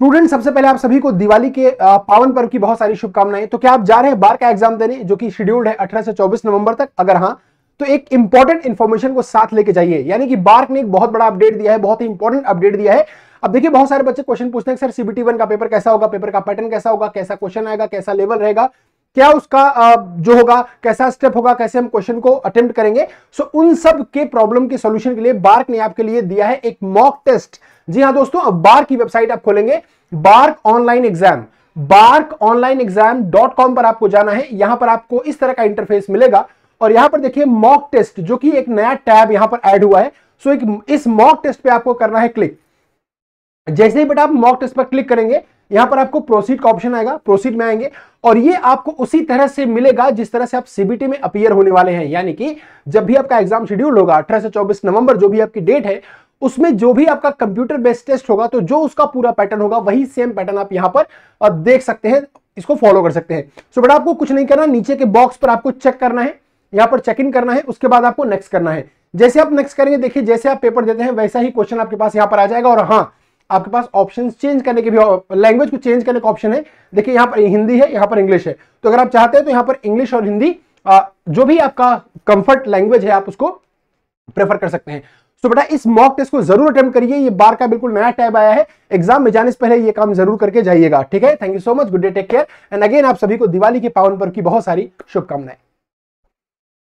student सबसे पहले आप सभी को दिवाली के पावन पर्व की बहुत सारी शुभकामनाएं तो क्या आप जा रहे हैं बार का एग्जाम देने जो कि शेड्यूल्ड है 18 से 24 नवंबर तक अगर हाँ तो एक इंपॉर्टेंट इंफॉर्मेशन को साथ लेके जाइए यानी कि बार्क ने एक बहुत बड़ा अपडेट दिया है बहुत ही इंपॉर्टेंट अपडेट दिया है अब देखिए बहुत सारे बच्चे क्वेश्चन पूछते हैं सर सीबीटी वन का पेपर कैसा होगा पेपर का पैटर्न कैसा होगा कैसा क्वेश्चन आएगा कैसा लेवल रहेगा क्या उसका जो होगा कैसा स्टेप होगा कैसे हम क्वेश्चन को अटेम्प्ट करेंगे सो उन सब के प्रॉब्लम के सोल्यूशन के लिए बार्क ने आपके लिए दिया है एक मॉक टेस्ट जी हाँ दोस्तों अब बार्क की वेबसाइट आप खोलेंगे BARC online exam BARC online exam dot com पर आपको जाना है यहां पर आपको इस तरह का इंटरफेस मिलेगा और यहां पर देखिए मॉक टेस्ट जो कि एक नया टैब यहां पर एड हुआ है सो एक इस मॉक टेस्ट पर आपको करना है क्लिक जैसे ही बेटा आप मॉक टेस्ट पर क्लिक करेंगे यहां पर आपको प्रोसीड का ऑप्शन आएगा प्रोसीड में आएंगे और ये आपको उसी तरह से मिलेगा जिस तरह से आप सीबीटी में अपियर होने वाले हैं यानी कि जब भी आपका एग्जाम शेड्यूल होगा अठारह से चौबीस नवंबर जो भी आपकी डेट है उसमें जो भी आपका कंप्यूटर बेस्ड टेस्ट होगा तो जो उसका पूरा पैटर्न होगा वही सेम पैटर्न आप यहां पर देख सकते हैं इसको फॉलो कर सकते हैं सो so, आपको कुछ नहीं करना नीचे के बॉक्स पर आपको चेक करना है यहां पर चेक इन करना है उसके बाद आपको नेक्स्ट करना है जैसे आप नेक्स्ट करेंगे देखिए जैसे आप पेपर देते हैं वैसा ही क्वेश्चन आपके पास यहां पर आ जाएगा और हाँ आपके पास ऑप्शन चेंज करने के भी लैंग्वेज को चेंज करने का ऑप्शन है देखिए यहाँ पर हिंदी है यहाँ पर इंग्लिश है तो अगर आप चाहते हैं तो यहाँ पर इंग्लिश और हिंदी जो भी आपका कंफर्ट लैंग्वेज है आप उसको प्रेफर कर सकते हैं तो बेटा इस मॉक टेस्ट को जरूर अटेम्प्ट करिए ये बार का बिल्कुल नया टैब आया है एग्जाम में जाने से पहले ये काम जरूर करके जाइएगा ठीक है thank you so much good day take care and again आप सभी को दिवाली के पावन पर्व की बहुत सारी शुभकामनाएं